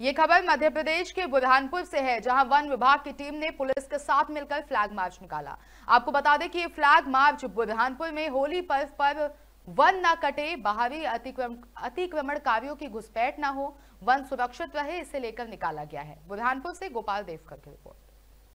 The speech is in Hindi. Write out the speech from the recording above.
ये खबर मध्य प्रदेश के बुरहानपुर से है जहां वन विभाग की टीम ने पुलिस के साथ मिलकर फ्लैग मार्च निकाला आपको बता दें कि ये फ्लैग मार्च बुरहानपुर में होली पर्व पर वन न कटे बाहरी अतिक्रम कार्यो की घुसपैठ न हो वन सुरक्षित रहे इसे लेकर निकाला गया है बुरहानपुर से गोपाल देवकर की रिपोर्ट